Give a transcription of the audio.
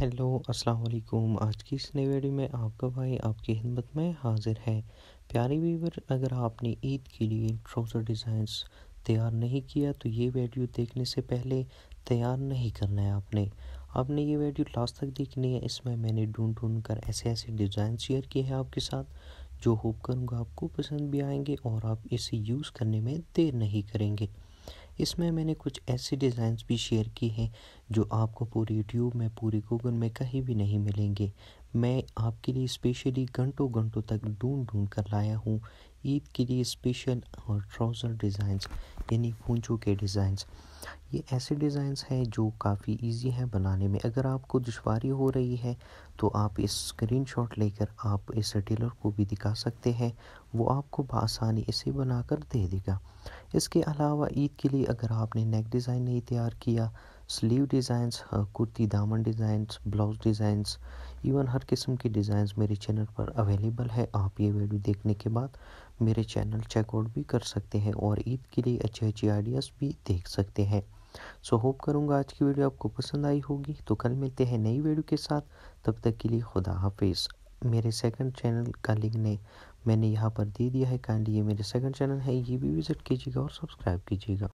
hello अस्सलाम वालेकुम आज की इस नई वीडियो में आपका भाई आपकी हिम्मत में हाजिर है प्यारे वीवर अगर आपने ईद के लिए ट्राउज़र डिज़ाइंस तैयार नहीं किया तो ये वीडियो देखने से पहले तैयार नहीं करना है आपने आपने ये वीडियो लास्ट तक देखनी है इसमें मैंने ढूंढ ढूंढ कर ऐसे ऐसे डिज़ाइन शेयर किए हैं आपके साथ जो होप करूँगा आपको पसंद भी आएंगे और आप इसे यूज़ करने में देर नहीं करेंगे इसमें मैंने कुछ ऐसे डिज़ाइंस भी शेयर किए हैं जो आपको पूरी यूट्यूब में पूरी गूगल में कहीं भी नहीं मिलेंगे मैं आपके लिए स्पेशली घंटों घंटों तक ढूंढ ढूंढ कर लाया हूँ ईद के लिए स्पेशल और ट्राउज़र डिज़ाइंस यानी पूंछों के डिज़ाइंस ये ऐसे डिज़ाइंस हैं जो काफ़ी इजी हैं बनाने में अगर आपको दुशारी हो रही है तो आप इस स्क्रीनशॉट लेकर आप इस टेलर को भी दिखा सकते हैं वो आपको बसानी इसे बनाकर दे देगा इसके अलावा ईद के लिए अगर आपने नेक डिज़ाइन नहीं तैयार किया स्लीव डिज़ाइंस कुर्ती दामन डिज़ाइंस ब्लाउज डिज़ाइंस इवन हर किस्म की डिज़ाइंस मेरे चैनल पर अवेलेबल है आप ये वीडियो देखने के बाद मेरे चैनल चेकआउट भी कर सकते हैं और ईद के लिए अच्छे अच्छे आइडियाज़ भी देख सकते हैं सो होप करूँगा आज की वीडियो आपको पसंद आई होगी तो कल मिलते हैं नई वीडियो के साथ तब तक के लिए खुदा हाफिज़ मेरे सेकंड चैनल का लिंक ने मैंने यहाँ पर दे दिया है काइंडली ये मेरे सेकंड चैनल है ये भी विज़िट कीजिएगा और सब्सक्राइब कीजिएगा